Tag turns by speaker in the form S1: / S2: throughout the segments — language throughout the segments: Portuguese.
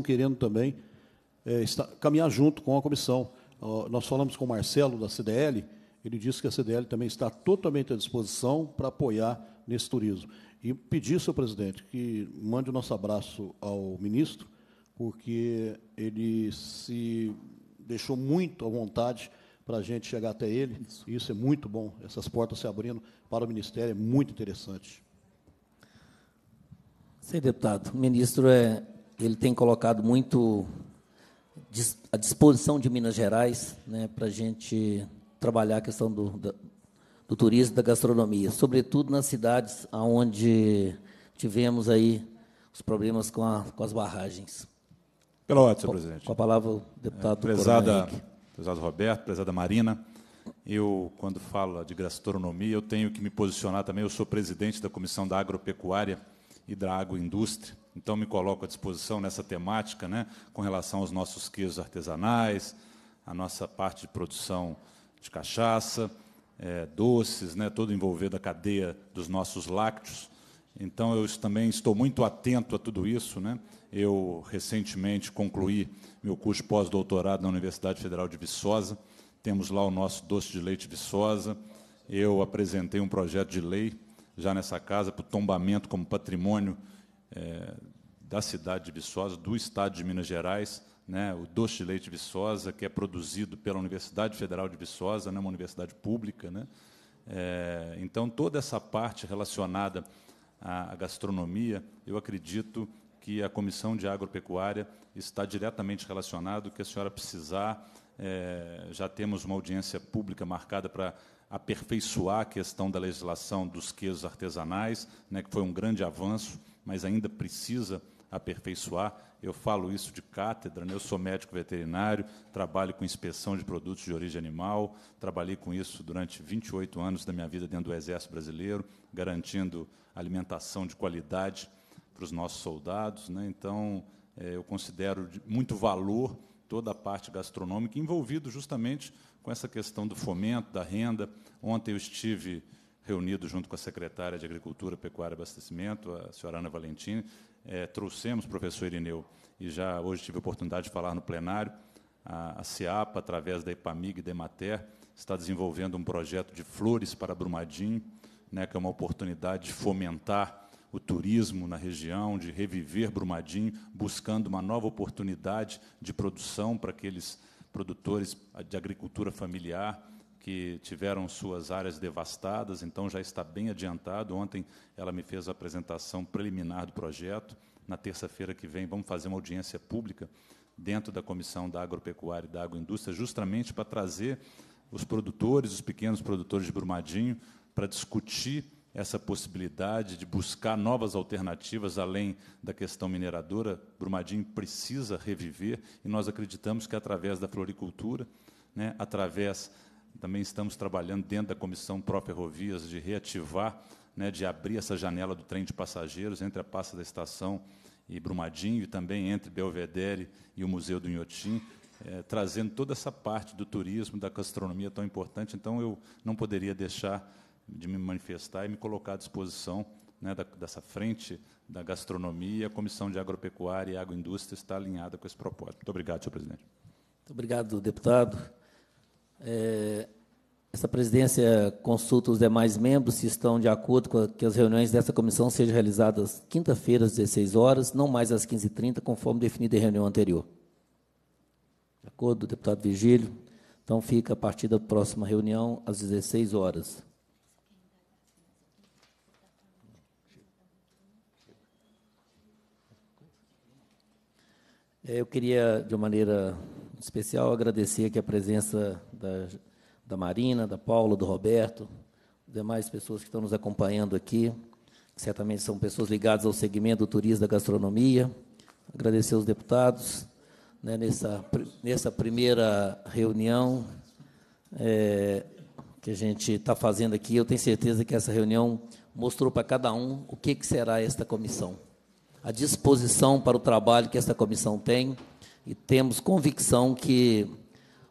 S1: querendo também é, caminhar junto com a comissão. Uh, nós falamos com o Marcelo, da CDL, ele disse que a CDL também está totalmente à disposição para apoiar nesse turismo. E pedir, senhor presidente, que mande o nosso abraço ao ministro, porque ele se deixou muito à vontade para a gente chegar até ele. Isso. isso é muito bom, essas portas se abrindo para o Ministério, é muito interessante.
S2: Sei, deputado. O ministro é ele tem colocado muito à disposição de Minas Gerais né, para a gente trabalhar a questão do, do, do turismo da gastronomia, sobretudo nas cidades onde tivemos aí os problemas com, a, com as barragens.
S1: Pela ordem, senhor presidente. Com a palavra, o deputado é, prezado Roberto, prezada Marina, eu, quando falo de gastronomia, eu tenho que me posicionar também, eu sou presidente da Comissão da Agropecuária e da Agroindústria, então, me coloco à disposição nessa temática, né, com relação aos nossos queijos artesanais, a nossa parte de produção de cachaça, é, doces, né, todo envolvido a cadeia dos nossos lácteos. Então, eu também estou muito atento a tudo isso. Né? Eu, recentemente, concluí meu curso pós-doutorado na Universidade Federal de Viçosa. Temos lá o nosso doce de leite Viçosa. Eu apresentei um projeto de lei, já nessa casa, para o tombamento como patrimônio é, da cidade de Viçosa, do estado de Minas Gerais, né, o doce de leite Viçosa, que é produzido pela Universidade Federal de Viçosa, né, uma universidade pública. Né? É, então, toda essa parte relacionada à, à gastronomia, eu acredito que a Comissão de Agropecuária está diretamente relacionado, que a senhora precisar, é, já temos uma audiência pública marcada para aperfeiçoar a questão da legislação dos queijos artesanais, né, que foi um grande avanço, mas ainda precisa aperfeiçoar. Eu falo isso de cátedra, né? eu sou médico veterinário, trabalho com inspeção de produtos de origem animal, trabalhei com isso durante 28 anos da minha vida dentro do Exército Brasileiro, garantindo alimentação de qualidade para os nossos soldados. Né? Então, é, eu considero de muito valor toda a parte gastronômica envolvido justamente com essa questão do fomento, da renda. Ontem eu estive reunido junto com a secretária de Agricultura, Pecuária e Abastecimento, a senhora Ana Valentim, é, trouxemos o professor Irineu, e já hoje tive a oportunidade de falar no plenário, a, a CIAPA, através da EPAMIG e da EMATER, está desenvolvendo um projeto de flores para Brumadinho, né, que é uma oportunidade de fomentar o turismo na região, de reviver Brumadinho, buscando uma nova oportunidade de produção para aqueles produtores de agricultura familiar, que tiveram suas áreas devastadas, então já está bem adiantado. Ontem ela me fez a apresentação preliminar do projeto. Na terça-feira que vem vamos fazer uma audiência pública dentro da Comissão da Agropecuária e da Agroindústria, justamente para trazer os produtores, os pequenos produtores de Brumadinho, para discutir essa possibilidade de buscar novas alternativas além da questão mineradora. Brumadinho precisa reviver e nós acreditamos que através da floricultura, né, através também estamos trabalhando dentro da Comissão Pró-Ferrovias de reativar, né, de abrir essa janela do trem de passageiros entre a Passa da Estação e Brumadinho, e também entre Belvedere e o Museu do Inhotim, eh, trazendo toda essa parte do turismo, da gastronomia tão importante. Então, eu não poderia deixar de me manifestar e me colocar à disposição né, da, dessa frente da gastronomia. A Comissão de Agropecuária e Agroindústria está alinhada com esse propósito. Muito obrigado, senhor presidente. Muito obrigado, deputado. É,
S2: essa presidência consulta os demais membros se estão de acordo com a, que as reuniões dessa comissão sejam realizadas quinta-feira às 16 horas, não mais às 15h30, conforme definida em reunião anterior. De acordo, deputado Vigílio? Então fica a partir da próxima reunião às 16 horas. É, eu queria, de uma maneira especial agradecer aqui a presença da, da Marina, da Paula, do Roberto, demais pessoas que estão nos acompanhando aqui, que certamente são pessoas ligadas ao segmento do turismo da gastronomia. Agradecer aos deputados né, nessa, nessa primeira reunião é, que a gente está fazendo aqui. Eu tenho certeza que essa reunião mostrou para cada um o que, que será esta comissão, a disposição para o trabalho que esta comissão tem e temos convicção que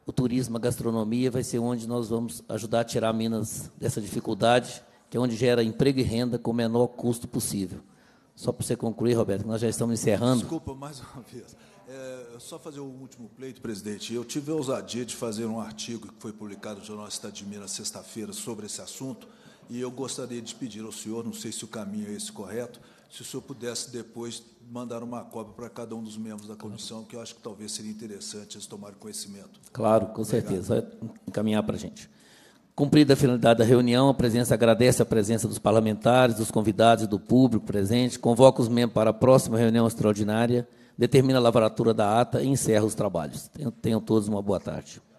S2: o turismo, a gastronomia vai ser onde nós vamos ajudar a tirar Minas dessa dificuldade, que é onde gera emprego e renda com o menor custo possível. Só para você concluir, Roberto, nós já estamos encerrando.
S1: Desculpa, mais uma vez. É, só fazer o último pleito, presidente. Eu tive a ousadia de fazer um artigo que foi publicado no Jornal Estado de Minas sexta-feira sobre esse assunto, e eu gostaria de pedir ao senhor, não sei se o caminho é esse correto, se o senhor pudesse depois mandar uma cópia para cada um dos membros da comissão, que eu acho que talvez seria interessante eles tomarem conhecimento. Claro, com Obrigado. certeza.
S2: Vai encaminhar para a gente. Cumprida a finalidade da reunião, a presença agradece a presença dos parlamentares, dos convidados e do público presente, convoca os membros para a próxima reunião extraordinária, determina a lavratura da ata e encerra os trabalhos. tenham todos uma boa tarde.